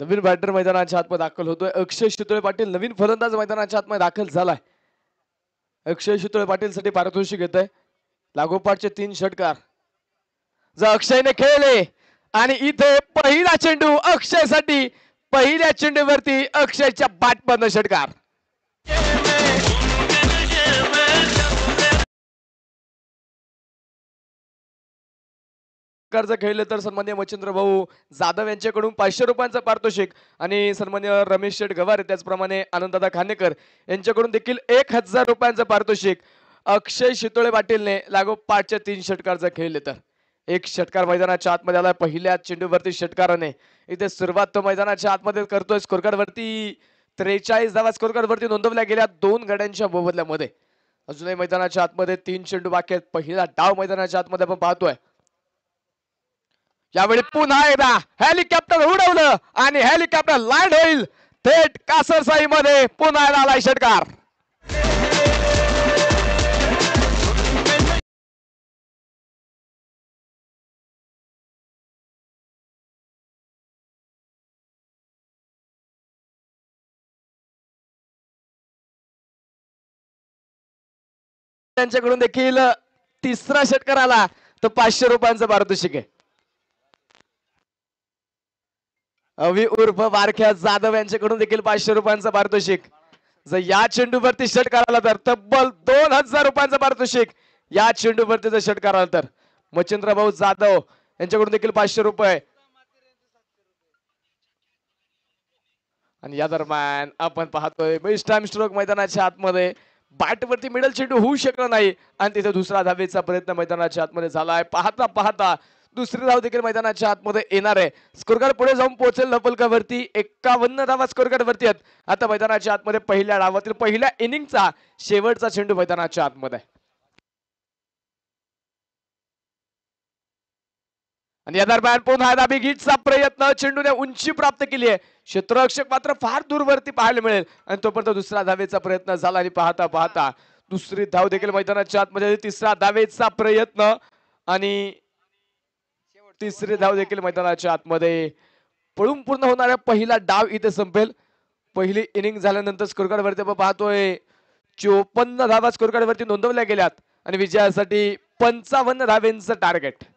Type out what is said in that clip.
नवीन batter मैदानाच्या आतमध्ये दाखल होतोय अक्षय शितोळे पाटील नवीन फलंदाज मैदानाच्या आतमध्ये दाखल झालाय अक्षय शितोळे पाटील साठी पारितोषिक येत आहे लागोपाठचे तीन षटकार जर अक्षयने खेळले आणि इथे पहिला चेंडू अक्षयसाठी पहिल्या चेंडूवरती अक्षयच्या बाटमधनं षटकार कर्ज खेळलं तर सन्मान्य मच्छिंद्र भाऊ जाधव यांच्याकडून पाचशे रुपयांचा पारितोषिक आणि सन्मान्य रमेश शेठ गवारे त्याचप्रमाणे आनंददा खानेकर यांच्याकडून देखील एक हजार रुपयांचा पारितोषिक अक्षय शितोळे पाटीलने पाचच्या तीन षटकारचा खेळले तर एक षटकार मैदानाच्या आतमध्ये आला पहिल्या चेंडूवरती षटकाराने इथे सुरुवात तो मैदानाच्या आतमध्ये करतोय स्कोरकार्डवरती त्रेचाळीस धावा स्कोरकार्डवरती नोंदवल्या गेल्या दोन गड्यांच्या बोबदल्यामध्ये अजूनही मैदानाच्या आतमध्ये तीन चेंडू बाकी आहेत पहिला डाव मैदानाच्या आतमध्ये आपण पाहतोय यावेळी पुन्हा एकदा हेलिकॉप्टर उडवलं आणि हेलिकॉप्टर लँड होईल थेट कासरसाई मध्ये पुन्हा एकदा आलाय षटकार त्यांच्याकडून देखील तिसरा षटकार आला तर पाचशे रुपयांचं पारितोषिक आहे अवि उर्फ बारख्या जाधव यांच्याकडून देखील पाचशे रुपयांचा पारितोषिक जर या चेंडूवरती करायला तर तब्बल दोन हजार रुपयांचा पारितोषिक या चेंडूवरती जर करायला तर भाऊ जाधव यांच्याकडून देखील पाचशे रुपये आणि या दरम्यान आपण पाहतोय बेस्ट टाइम स्ट्रोक मैदानाच्या आतमध्ये बॅटवरती मिडल चेंडू होऊ शकला नाही आणि तिथे दुसरा धावेचा प्रयत्न मैदानाच्या आतमध्ये झालाय पाहता पाहता दुसरी धाव देखील मैदानाच्या आतमध्ये येणार आहे स्कोरगार्ड पुढे जाऊन पोहोचेल लपलकावरती एकावन्न धावा स्कोरगार्ड वरती आहेत आता मैदानाच्या आतमध्ये पहिल्या डावातील पहिल्या इनिंगचा शेवटचा चेंडू मैदानाच्या आतमध्ये आणि या दरम्यान पुन्हा दाबी गीटचा प्रयत्न चेंडूने उंची प्राप्त केली आहे क्षेत्ररक्षक मात्र फार दूरवरती पाहायला मिळेल आणि तोपर्यंत दुसरा धावेचा प्रयत्न झाला आणि पाहता पाहता दुसरी धाव देखील मैदानाच्या आतमध्ये तिसरा धावेचा प्रयत्न आणि तिसरी धाव देखील मैदानाच्या आतमध्ये पळून पूर्ण होणारा पहिला डाव इथे संपेल पहिली इनिंग झाल्यानंतर स्कोरकार्डवरती आपण पाहतोय चोपन्न धावा स्कोरकार्डवरती नोंदवल्या गेल्यात आणि विजयासाठी पंचावन्न धावेंचं टार्गेट